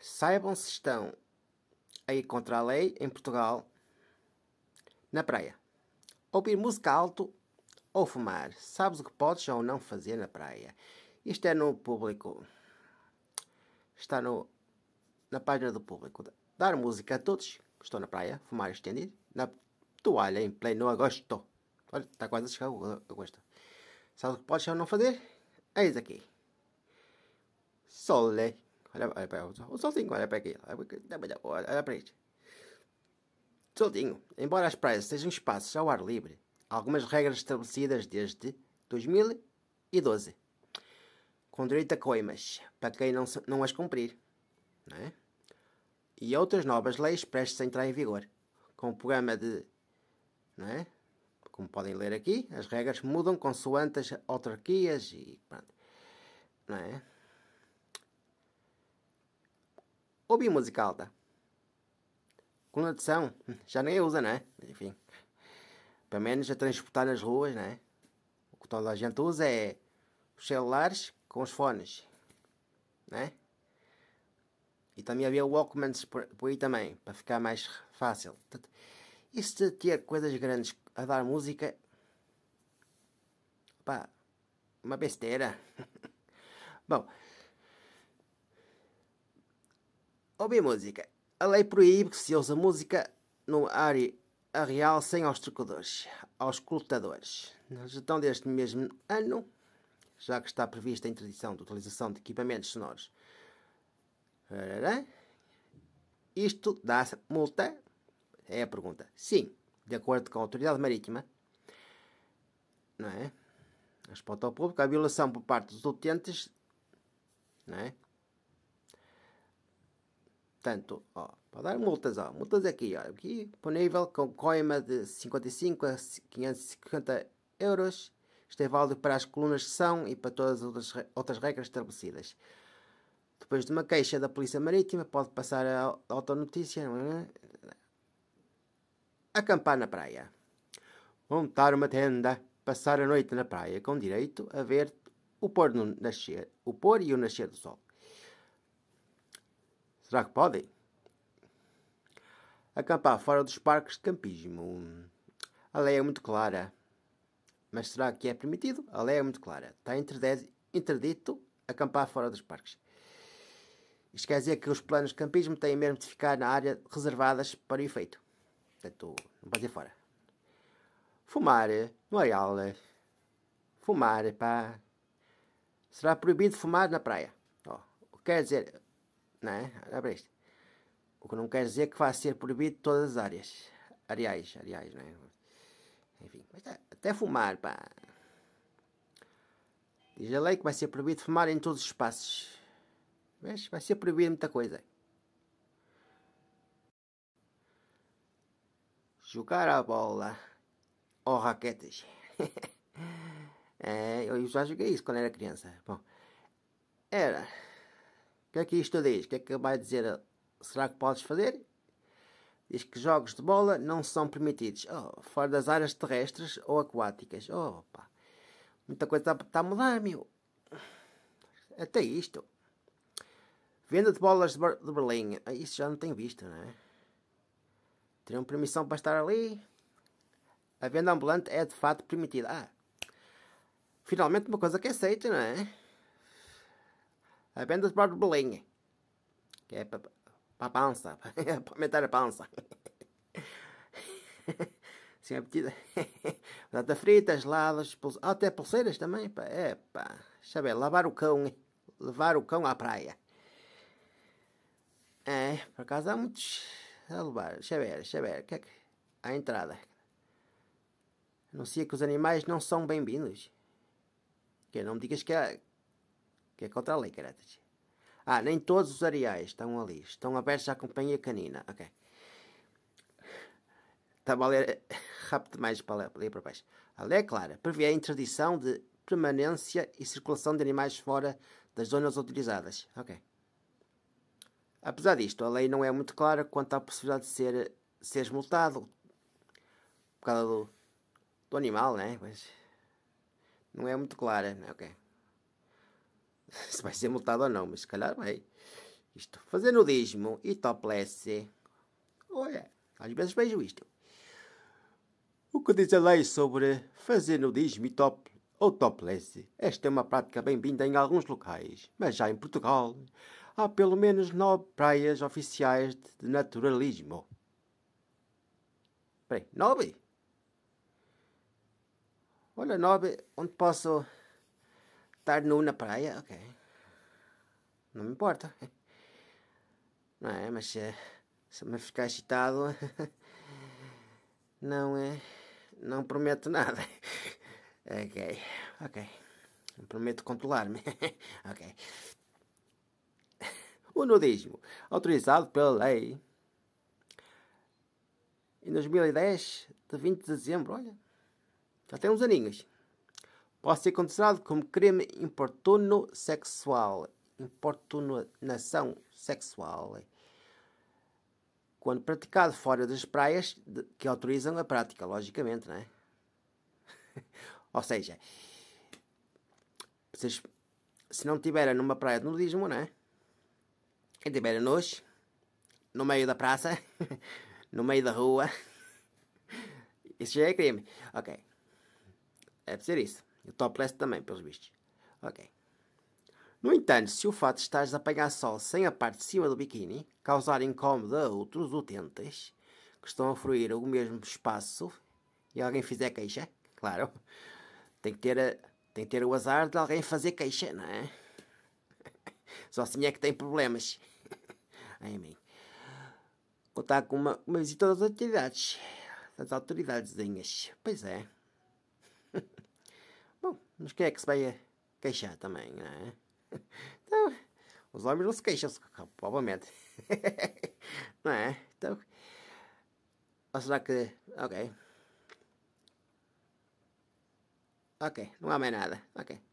Saibam se estão a ir contra a lei em Portugal na praia. Ouvir música alto ou fumar. Sabes o que podes ou não fazer na praia. Isto é no público. Está no, na página do público. Dar música a todos que estão na praia, fumar estendido, na toalha em pleno agosto. Olha, está quase a chegar o agosto. Sabes o que podes ou não fazer? Eis aqui. Sole. Olha, olha para o solzinho, olha aqui. Olha isto. Solzinho. Embora as praias sejam espaços ao ar livre, há algumas regras estabelecidas desde 2012. Com direito a coimas, para quem não, não as cumprir. É? E outras novas leis prestes a entrar em vigor. Com o programa de... É? Como podem ler aqui, as regras mudam consoante as autarquias e... Pronto, não é? ou musical tá? adição já nem usa, né? Enfim, pelo menos a é transportar nas ruas, né? O que toda a gente usa é os celulares com os fones, né? E também havia Walkmans por, por aí também, para ficar mais fácil. Isso de ter coisas grandes a dar música, pá, uma besteira. Bom, Ouvir música. A lei proíbe que se use a música no área real sem aos trocadores, aos escrutadores. Na gestão deste mesmo ano, já que está prevista a interdição de utilização de equipamentos sonoros, isto dá multa? É a pergunta. Sim, de acordo com a autoridade marítima, não é? Resposta ao público, a violação por parte dos utentes, não é? Portanto, ó, para dar multas, ó, multas aqui, ó, aqui disponível com coima de 55 a 550 euros. Isto é válido para as colunas de são e para todas as outras, outras regras estabelecidas. Depois de uma queixa da Polícia Marítima, pode passar a autonotícia. notícia. É, é? Acampar na praia. Montar uma tenda. Passar a noite na praia, com direito a ver o pôr, no nascer, o pôr e o nascer do sol. Será que podem? Acampar fora dos parques de campismo. A lei é muito clara. Mas será que é permitido? A lei é muito clara. Está interdito acampar fora dos parques. Isto quer dizer que os planos de campismo têm mesmo de ficar na área reservadas para o efeito. Portanto, não pode ir fora. Fumar no é areal. Fumar, pá. Será proibido fumar na praia. Oh, quer dizer, né? isto. O que não quer dizer que vá ser proibido todas as áreas. Areais, areais, né? Enfim, tá, até fumar, pá. Diz a lei que vai ser proibido fumar em todos os espaços. Vês? Vai ser proibido muita coisa. Jogar a bola. Ou oh, raquetes. é, eu já joguei isso quando era criança. Bom, era. O que é que isto diz? O que é que vai dizer? Será que podes fazer? Diz que jogos de bola não são permitidos, oh, fora das áreas terrestres ou aquáticas. Oh, pá. Muita coisa está tá a mudar, meu. Até isto. Venda de bolas de, Ber de Berlim. Ah, isso já não tem visto, não é? Teriam permissão para estar ali. A venda ambulante é de fato permitida. Ah, finalmente uma coisa que é aceita, não é? Apenas para o bolinho. Que é para a pança. Para aumentar a pança. Sim, é petida. Batata frita, geladas, pul... Ah, até pulseiras também. Pá. É, pá. Deixa ver, lavar o cão. Levar o cão à praia. É, por acaso há muitos a levar. Deixa ver, deixa ver. Que é que... A entrada. Anuncia que os animais não são bem-vindos. Que não me digas que, há, que é contra a lei, caratas. Ah, nem todos os areais estão ali. Estão abertos à companhia canina. Ok. Estava tá a ler rápido demais para ler para baixo. A lei é clara. Prevê a interdição de permanência e circulação de animais fora das zonas utilizadas. Ok. Apesar disto, a lei não é muito clara quanto à possibilidade de ser, seres multado por causa do, do animal, né? Mas não é muito clara, ok? se vai ser multado ou não, mas se calhar vai. Isto, fazer nudismo e topless. Olha, às vezes vejo isto. O que diz a lei sobre fazer nudismo e top, ou topless? Esta é uma prática bem-vinda em alguns locais, mas já em Portugal há pelo menos nove praias oficiais de naturalismo. Peraí, nove? Olha, nove, onde posso Estar nu na praia, ok. Não me importa. Não é? Mas se, eh, se me ficar excitado, não é. Não prometo nada. Ok, ok. Prometo controlar-me. ok. O nudismo, autorizado pela lei em 2010, de 20 de dezembro, olha, já tem uns aninhos pode ser considerado como crime importuno sexual, importunação sexual, quando praticado fora das praias que autorizam a prática, logicamente, não é? Ou seja, vocês, se não tiverem numa praia de nudismo, não é? E tiverem nós, no meio da praça, no meio da rua, isso já é crime. Ok. É ser isso. E o topless também, pelos bichos, Ok. No entanto, se o fato de estares a apanhar sol sem a parte de cima do biquíni causar incómodo a outros utentes que estão a fruir o mesmo espaço e alguém fizer queixa, claro, tem que ter, a, tem que ter o azar de alguém fazer queixa, não é? Só assim é que tem problemas. Ai, mim. Contar com uma, uma visita das autoridades. Das autoridadezinhas. Pois é. Mas quem é que se vai queixar também, não é? Então, os homens não se queixam, provavelmente. não é? Então, ou será que. Ok. Ok, não há mais nada. Ok.